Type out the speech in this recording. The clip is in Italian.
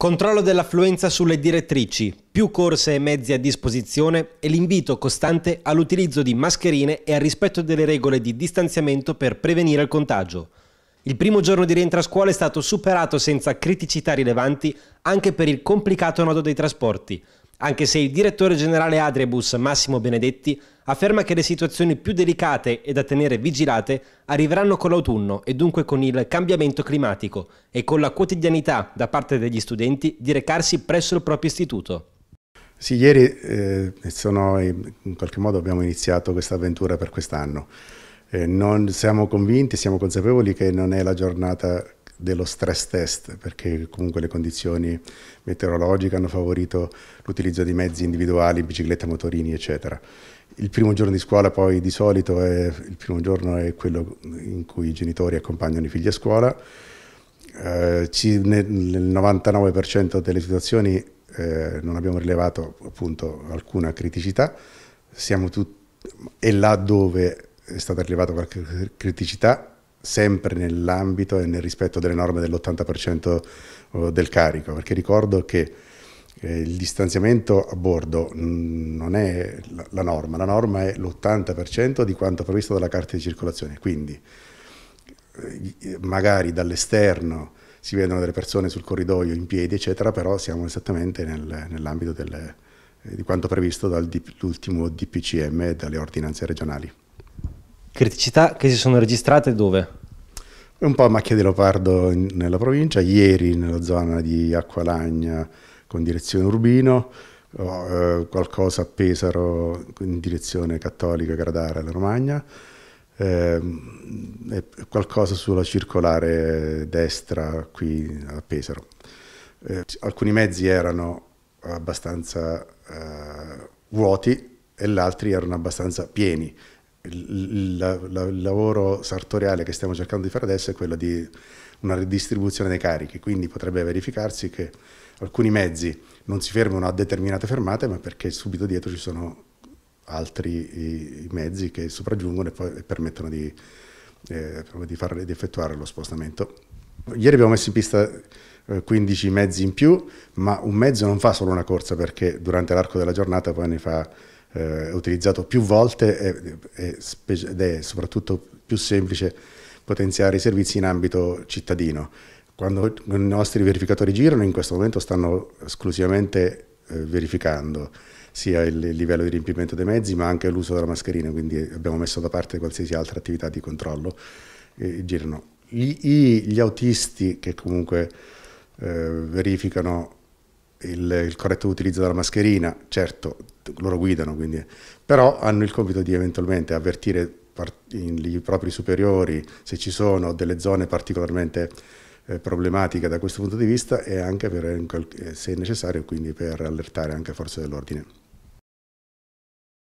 Controllo dell'affluenza sulle direttrici, più corse e mezzi a disposizione e l'invito costante all'utilizzo di mascherine e al rispetto delle regole di distanziamento per prevenire il contagio. Il primo giorno di rientro a scuola è stato superato senza criticità rilevanti anche per il complicato nodo dei trasporti, anche se il direttore generale Adrebus, Massimo Benedetti, afferma che le situazioni più delicate e da tenere vigilate arriveranno con l'autunno e dunque con il cambiamento climatico e con la quotidianità da parte degli studenti di recarsi presso il proprio istituto. Sì, ieri eh, sono, eh, in qualche modo abbiamo iniziato questa avventura per quest'anno. Eh, siamo convinti, siamo consapevoli che non è la giornata dello stress test, perché comunque le condizioni meteorologiche hanno favorito l'utilizzo di mezzi individuali, biciclette, motorini, eccetera. Il primo giorno di scuola poi di solito è, è quello in cui i genitori accompagnano i figli a scuola. Eh, ci, nel 99% delle situazioni eh, non abbiamo rilevato appunto alcuna criticità, siamo tutti e là dove è stata rilevata qualche criticità sempre nell'ambito e nel rispetto delle norme dell'80% del carico, perché ricordo che eh, il distanziamento a bordo mm, non è la norma, la norma è l'80% di quanto previsto dalla carta di circolazione, quindi eh, magari dall'esterno si vedono delle persone sul corridoio in piedi, eccetera, però siamo esattamente nel, nell'ambito eh, di quanto previsto dall'ultimo DPCM e dalle ordinanze regionali. Criticità che si sono registrate dove? Un po' a macchia di leopardo in, nella provincia, ieri nella zona di Acqualagna con direzione Urbino, oh, eh, qualcosa a Pesaro in direzione Cattolica, Gradare alla Romagna, eh, qualcosa sulla circolare destra qui a Pesaro. Eh, alcuni mezzi erano abbastanza eh, vuoti e gli altri erano abbastanza pieni il, la, la, il, lavoro sartoriale che stiamo cercando di fare adesso è quello di una ridistribuzione dei carichi, quindi potrebbe verificarsi che alcuni mezzi non si fermano a determinate fermate, ma perché subito dietro ci sono altri i, i mezzi che sopraggiungono e, poi, permettono di, eh, di, far, di effettuare lo spostamento. Ieri abbiamo messo in pista 15 eh, mezzi in più, ma un mezzo non fa solo una corsa perché durante l'arco della giornata poi ne fa eh, utilizzato più volte e, ed è soprattutto più semplice potenziare i servizi in ambito cittadino. Quando i nostri verificatori girano in questo momento stanno esclusivamente eh, verificando sia il livello di riempimento dei mezzi ma anche l'uso della mascherina, quindi abbiamo messo da parte qualsiasi altra attività di controllo. Eh, girano. Gli, gli autisti che comunque eh, verificano il, il, corretto utilizzo della mascherina, certo loro guidano, quindi, però hanno il compito di eventualmente avvertire i propri superiori se ci sono delle zone particolarmente eh, problematiche da questo punto di vista e anche per, eh, se necessario quindi per allertare anche forze dell'ordine.